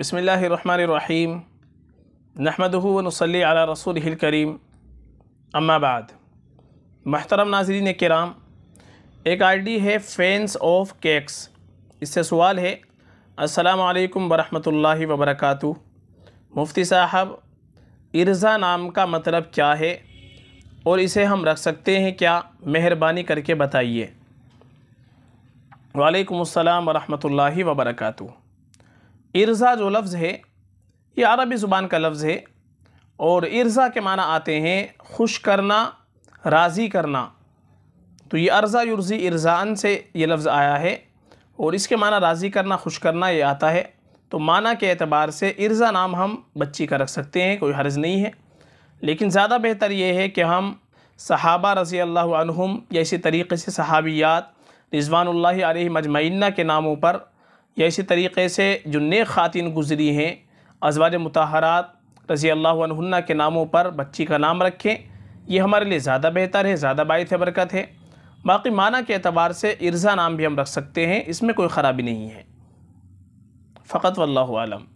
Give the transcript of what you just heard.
بسم اللہ الرحمن الرحیم نحمده و نصلی علی رسول الکریم اما بعد محترم ناظرین کرام ایک آئی ڈی ہے فینس آف کیکس اس سے سوال ہے السلام علیکم ورحمۃ اللہ وبرکاتہ مفتی صاحب ارزا نام کا مطلب کیا ہے اور اسے ہم رکھ سکتے ہیں کیا مہربانی کر کے بتائیے وعلیکم السلام ورحمۃ اللہ وبرکاتہ ارزا جو لفظ ہے یہ عربی زبان کا لفظ ہے اور ارزا کے معنی آتے ہیں خوش کرنا راضی کرنا تو یہ ارزا یرزی ارزان سے یہ لفظ آیا ہے اور اس کے معنی راضی کرنا خوش کرنا یہ آتا ہے تو معنی کے اعتبار سے ارزا نام ہم بچی کا رکھ سکتے ہیں کوئی حرض نہیں ہے لیکن زیادہ بہتر یہ ہے کہ ہم صحابہ رضی اللہ عنہم یا اسی طریقے سے صحابیات رضوان اللہ علیہ مجمعینہ کے ناموں پر یا اسی طریقے سے جو نیک خواتین گزری ہیں ازواج متحرات رضی اللہ عنہ کے ناموں پر بچی کا نام رکھیں یہ ہمارے لیے زیادہ بہتر ہے زیادہ باعث ہے برکت ہے باقی معنی کے اعتبار سے ارزا نام بھی ہم رکھ سکتے ہیں اس میں کوئی خرابی نہیں ہے فقط واللہ عالم